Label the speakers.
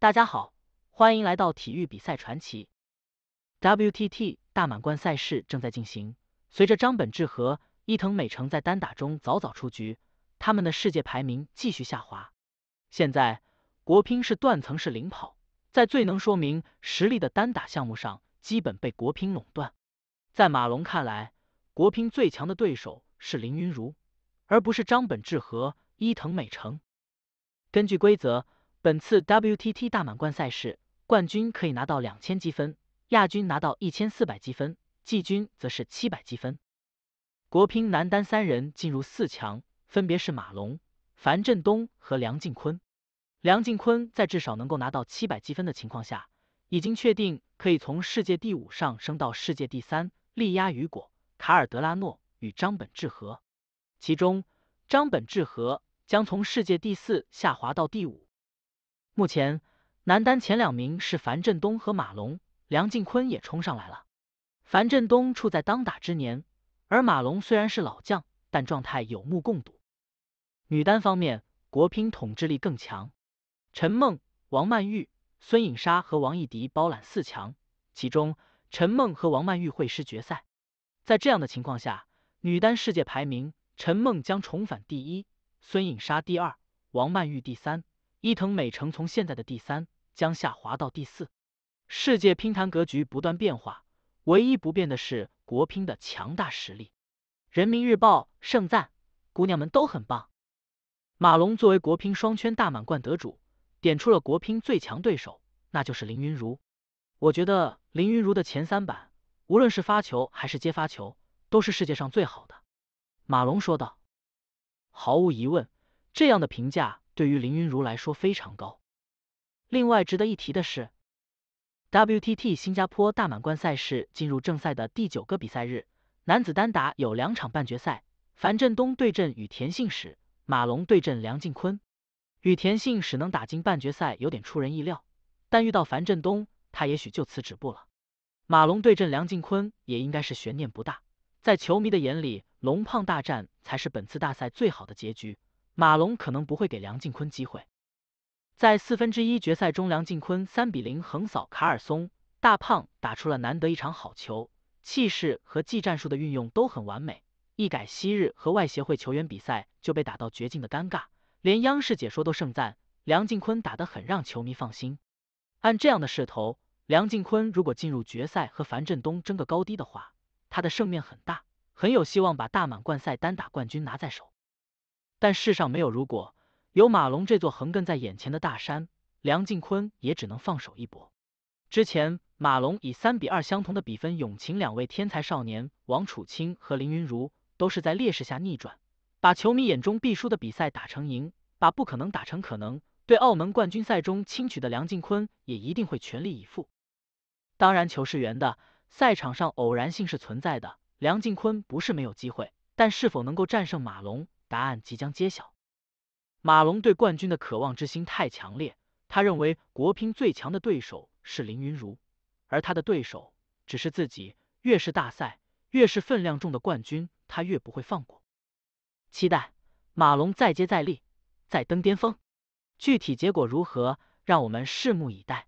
Speaker 1: 大家好，欢迎来到体育比赛传奇。WTT 大满贯赛事正在进行，随着张本智和、伊藤美诚在单打中早早出局，他们的世界排名继续下滑。现在国乒是断层式领跑，在最能说明实力的单打项目上，基本被国乒垄断。在马龙看来，国乒最强的对手是林昀儒，而不是张本智和、伊藤美诚。根据规则。本次 WTT 大满贯赛事，冠军可以拿到两千积分，亚军拿到一千四百积分，季军则是七百积分。国乒男单三人进入四强，分别是马龙、樊振东和梁靖昆。梁靖昆在至少能够拿到七百积分的情况下，已经确定可以从世界第五上升到世界第三，力压雨果、卡尔德拉诺与张本智和。其中，张本智和将从世界第四下滑到第五。目前，男单前两名是樊振东和马龙，梁靖昆也冲上来了。樊振东处在当打之年，而马龙虽然是老将，但状态有目共睹。女单方面，国乒统治力更强，陈梦、王曼玉、孙颖莎和王艺迪包揽四强，其中陈梦和王曼玉会师决赛。在这样的情况下，女单世界排名，陈梦将重返第一，孙颖莎第二，王曼玉第三。伊藤美诚从现在的第三将下滑到第四，世界乒坛格局不断变化，唯一不变的是国乒的强大实力。人民日报盛赞，姑娘们都很棒。马龙作为国乒双圈大满贯得主，点出了国乒最强对手，那就是林云如。我觉得林云如的前三板，无论是发球还是接发球，都是世界上最好的。马龙说道。毫无疑问，这样的评价。对于林云如来说非常高。另外值得一提的是，WTT 新加坡大满贯赛事进入正赛的第九个比赛日，男子单打有两场半决赛，樊振东对阵与田信史，马龙对阵梁靖昆。与田信史能打进半决赛有点出人意料，但遇到樊振东，他也许就此止步了。马龙对阵梁靖昆也应该是悬念不大，在球迷的眼里，龙胖大战才是本次大赛最好的结局。马龙可能不会给梁靖昆机会，在四分之一决赛中，梁靖昆三比零横扫卡尔松，大胖打出了难得一场好球，气势和技战术的运用都很完美，一改昔日和外协会球员比赛就被打到绝境的尴尬，连央视解说都盛赞梁靖昆打得很让球迷放心。按这样的势头，梁靖昆如果进入决赛和樊振东争个高低的话，他的胜面很大，很有希望把大满贯赛单打冠军拿在手。但世上没有如果有马龙这座横亘在眼前的大山，梁靖昆也只能放手一搏。之前马龙以三比二相同的比分勇擒两位天才少年王楚钦和林昀儒，都是在劣势下逆转，把球迷眼中必输的比赛打成赢，把不可能打成可能。对澳门冠军赛中轻取的梁靖昆也一定会全力以赴。当然，球是圆的，赛场上偶然性是存在的，梁靖昆不是没有机会，但是否能够战胜马龙？答案即将揭晓。马龙对冠军的渴望之心太强烈，他认为国乒最强的对手是林云如，而他的对手只是自己。越是大赛，越是分量重的冠军，他越不会放过。期待马龙再接再厉，再登巅峰。具体结果如何，让我们拭目以待。